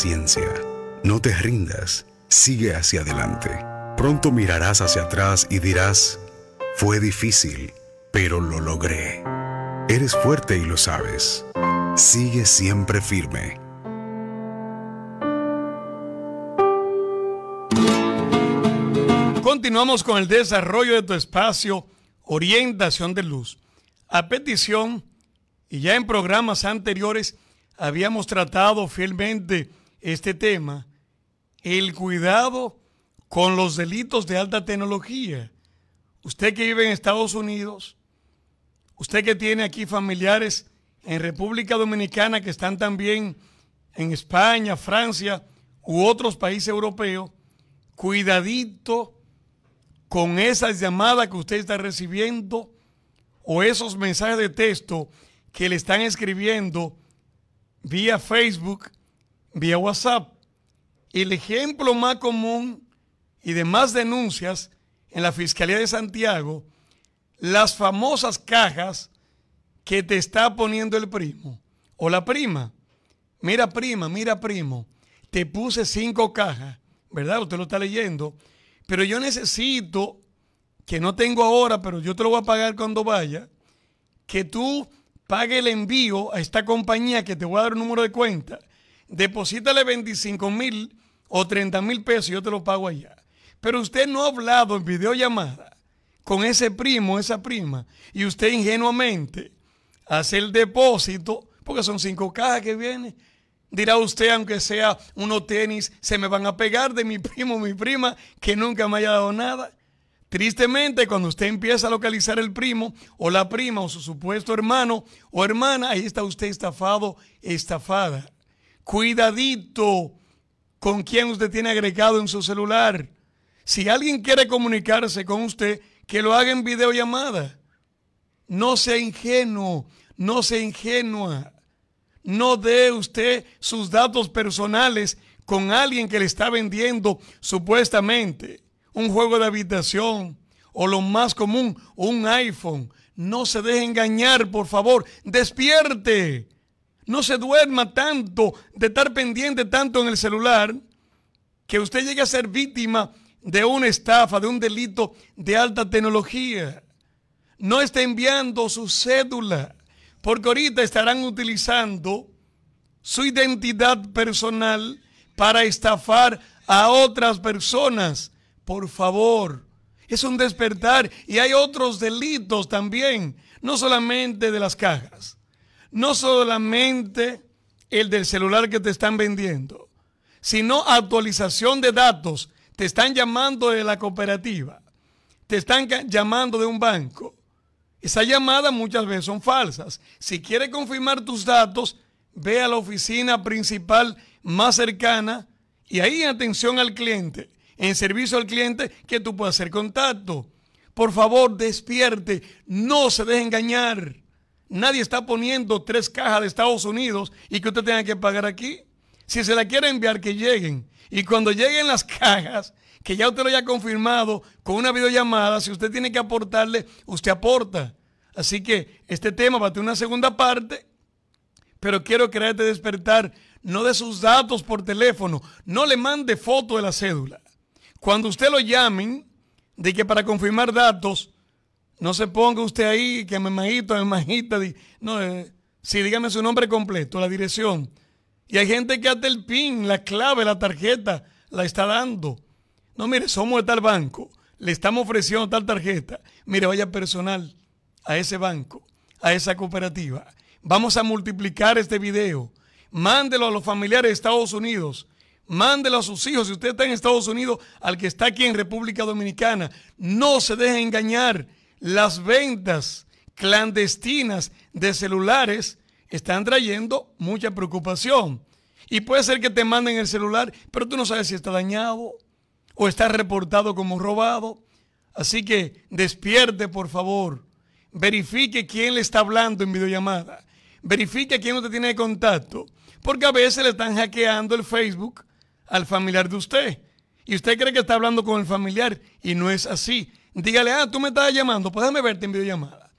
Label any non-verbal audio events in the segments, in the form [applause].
ciencia. No te rindas, sigue hacia adelante. Pronto mirarás hacia atrás y dirás, fue difícil, pero lo logré. Eres fuerte y lo sabes. Sigue siempre firme. Continuamos con el desarrollo de tu espacio, orientación de luz. A petición, y ya en programas anteriores habíamos tratado fielmente este tema, el cuidado con los delitos de alta tecnología. Usted que vive en Estados Unidos, usted que tiene aquí familiares en República Dominicana que están también en España, Francia u otros países europeos, cuidadito con esas llamadas que usted está recibiendo o esos mensajes de texto que le están escribiendo vía Facebook, vía WhatsApp. El ejemplo más común y de más denuncias en la Fiscalía de Santiago, las famosas cajas que te está poniendo el primo o la prima. Mira prima, mira primo, te puse cinco cajas, ¿verdad? Usted lo está leyendo, pero yo necesito, que no tengo ahora, pero yo te lo voy a pagar cuando vaya, que tú pague el envío a esta compañía que te voy a dar un número de cuenta deposítale 25 mil o 30 mil pesos, yo te lo pago allá. Pero usted no ha hablado en videollamada con ese primo, esa prima, y usted ingenuamente hace el depósito, porque son cinco cajas que vienen Dirá usted, aunque sea unos tenis, se me van a pegar de mi [laughs] primo, mi prima, que nunca me haya dado nada. Tristemente, cuando usted empieza a localizar el primo o la prima o su supuesto hermano o hermana, ahí está usted estafado, estafada. Cuidadito con quien usted tiene agregado en su celular. Si alguien quiere comunicarse con usted, que lo haga en videollamada. No sea ingenuo, no sea ingenua. No dé usted sus datos personales con alguien que le está vendiendo supuestamente un juego de habitación o lo más común, un iPhone. No se deje engañar, por favor. Despierte. No se duerma tanto de estar pendiente tanto en el celular que usted llegue a ser víctima de una estafa, de un delito de alta tecnología. No esté enviando su cédula, porque ahorita estarán utilizando su identidad personal para estafar a otras personas. Por favor, es un despertar y hay otros delitos también, no solamente de las cajas no solamente el del celular que te están vendiendo, sino actualización de datos. Te están llamando de la cooperativa, te están llamando de un banco. Esas llamadas muchas veces son falsas. Si quieres confirmar tus datos, ve a la oficina principal más cercana y ahí atención al cliente, en servicio al cliente, que tú puedas hacer contacto. Por favor, despierte, no se deje engañar nadie está poniendo tres cajas de Estados Unidos y que usted tenga que pagar aquí. Si se la quiere enviar, que lleguen. Y cuando lleguen las cajas, que ya usted lo haya confirmado con una videollamada, si usted tiene que aportarle, usted aporta. Así que este tema va a tener una segunda parte, pero quiero quererte despertar no de sus datos por teléfono, no le mande foto de la cédula. Cuando usted lo llamen de que para confirmar datos, no se ponga usted ahí, que me majito, me majita. No, eh, sí, dígame su nombre completo, la dirección. Y hay gente que hace el PIN, la clave, la tarjeta, la está dando. No, mire, somos de tal banco, le estamos ofreciendo tal tarjeta. Mire, vaya personal a ese banco, a esa cooperativa. Vamos a multiplicar este video. Mándelo a los familiares de Estados Unidos. Mándelo a sus hijos. Si usted está en Estados Unidos, al que está aquí en República Dominicana, no se deje engañar las ventas clandestinas de celulares están trayendo mucha preocupación. Y puede ser que te manden el celular, pero tú no sabes si está dañado o está reportado como robado. Así que despierte, por favor. Verifique quién le está hablando en videollamada. Verifique quién usted tiene de contacto. Porque a veces le están hackeando el Facebook al familiar de usted. Y usted cree que está hablando con el familiar y no es así. Dígale, ah, tú me estabas llamando, pues déjame verte en videollamada.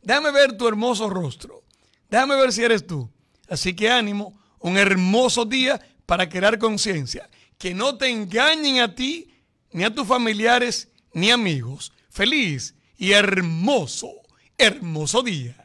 Déjame ver tu hermoso rostro. Déjame ver si eres tú. Así que ánimo, un hermoso día para crear conciencia. Que no te engañen a ti, ni a tus familiares, ni amigos. Feliz y hermoso, hermoso día.